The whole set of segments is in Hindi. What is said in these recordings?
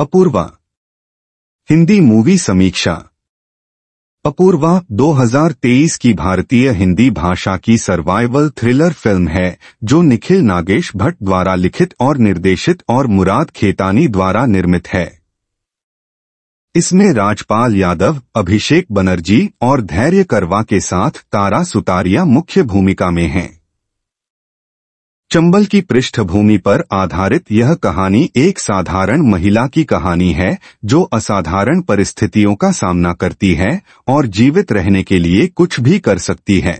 अपूर्वा हिंदी मूवी समीक्षा अपूर्वा 2023 की भारतीय हिंदी भाषा की सर्वाइवल थ्रिलर फिल्म है जो निखिल नागेश भट्ट द्वारा लिखित और निर्देशित और मुराद खेतानी द्वारा निर्मित है इसमें राजपाल यादव अभिषेक बनर्जी और धैर्य करवा के साथ तारा सुतारिया मुख्य भूमिका में हैं चंबल की पृष्ठभूमि पर आधारित यह कहानी एक साधारण महिला की कहानी है जो असाधारण परिस्थितियों का सामना करती है और जीवित रहने के लिए कुछ भी कर सकती है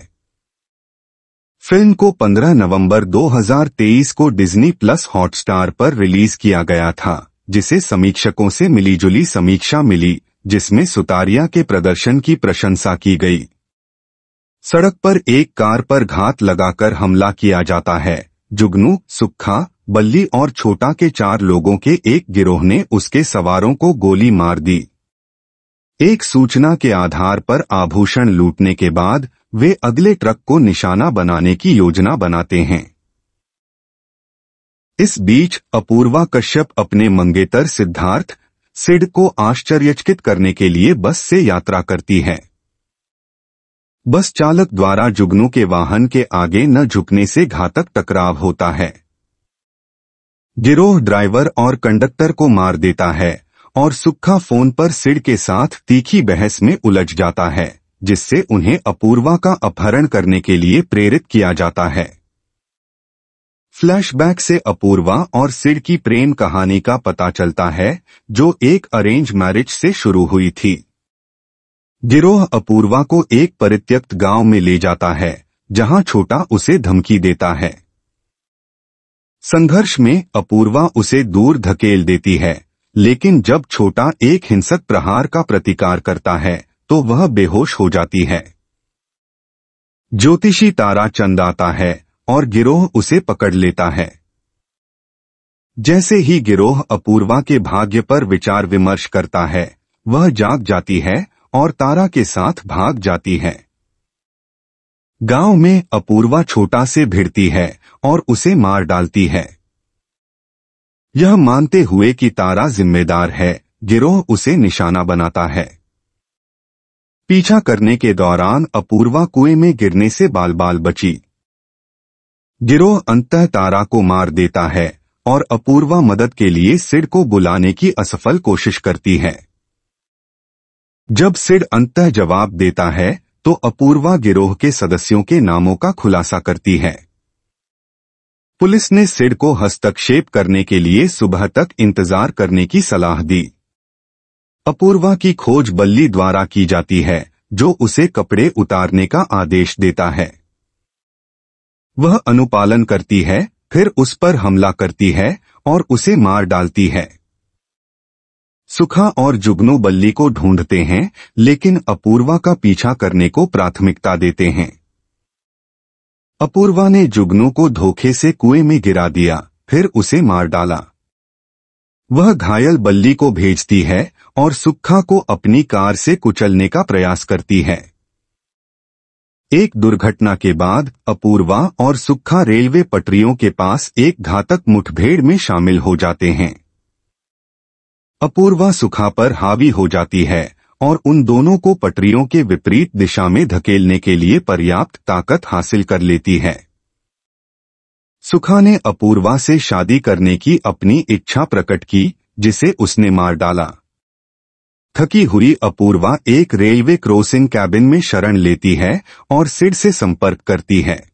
फिल्म को 15 नवंबर 2023 को डिज्नी प्लस हॉटस्टार पर रिलीज किया गया था जिसे समीक्षकों से मिलीजुली समीक्षा मिली जिसमें सुतारिया के प्रदर्शन की प्रशंसा की गई सड़क पर एक कार पर घात लगाकर हमला किया जाता है जुगनू सुखा बल्ली और छोटा के चार लोगों के एक गिरोह ने उसके सवारों को गोली मार दी एक सूचना के आधार पर आभूषण लूटने के बाद वे अगले ट्रक को निशाना बनाने की योजना बनाते हैं इस बीच अपूर्वा कश्यप अपने मंगेतर सिद्धार्थ सिड को आश्चर्यचकित करने के लिए बस से यात्रा करती है बस चालक द्वारा जुगनू के वाहन के आगे न झुकने से घातक टकराव होता है गिरोह ड्राइवर और कंडक्टर को मार देता है और सुखा फोन पर सिड के साथ तीखी बहस में उलझ जाता है जिससे उन्हें अपूर्वा का अपहरण करने के लिए प्रेरित किया जाता है फ्लैशबैक से अपूर्वा और सिड की प्रेम कहानी का पता चलता है जो एक अरेंज मैरिज से शुरू हुई थी गिरोह अपूर्वा को एक परित्यक्त गांव में ले जाता है जहां छोटा उसे धमकी देता है संघर्ष में अपूर्वा उसे दूर धकेल देती है लेकिन जब छोटा एक हिंसक प्रहार का प्रतिकार करता है तो वह बेहोश हो जाती है ज्योतिषी तारा चंद आता है और गिरोह उसे पकड़ लेता है जैसे ही गिरोह अपूर्वा के भाग्य पर विचार विमर्श करता है वह जाग जाती है और तारा के साथ भाग जाती है गांव में अपूर्वा छोटा से भिड़ती है और उसे मार डालती है यह मानते हुए कि तारा जिम्मेदार है गिरोह उसे निशाना बनाता है पीछा करने के दौरान अपूर्वा कुएं में गिरने से बाल बाल बची गिरोह अंतः तारा को मार देता है और अपूर्वा मदद के लिए सिड को बुलाने की असफल कोशिश करती है जब सिड अंत जवाब देता है तो अपूर्वा गिरोह के सदस्यों के नामों का खुलासा करती है पुलिस ने सिड को हस्तक्षेप करने के लिए सुबह तक इंतजार करने की सलाह दी अपूर्वा की खोज बल्ली द्वारा की जाती है जो उसे कपड़े उतारने का आदेश देता है वह अनुपालन करती है फिर उस पर हमला करती है और उसे मार डालती है सुखा और जुगनू बल्ली को ढूंढते हैं लेकिन अपूर्वा का पीछा करने को प्राथमिकता देते हैं अपूर्वा ने जुगनू को धोखे से कुएं में गिरा दिया फिर उसे मार डाला वह घायल बल्ली को भेजती है और सुखा को अपनी कार से कुचलने का प्रयास करती है एक दुर्घटना के बाद अपूर्वा और सुखा रेलवे पटरियों के पास एक घातक मुठभेड़ में शामिल हो जाते हैं अपूर्वा सुखा पर हावी हो जाती है और उन दोनों को पटरियों के विपरीत दिशा में धकेलने के लिए पर्याप्त ताकत हासिल कर लेती है सुखा ने अपूर्वा से शादी करने की अपनी इच्छा प्रकट की जिसे उसने मार डाला थकी हुई अपूर्वा एक रेलवे क्रॉसिंग कैबिन में शरण लेती है और सिर से संपर्क करती है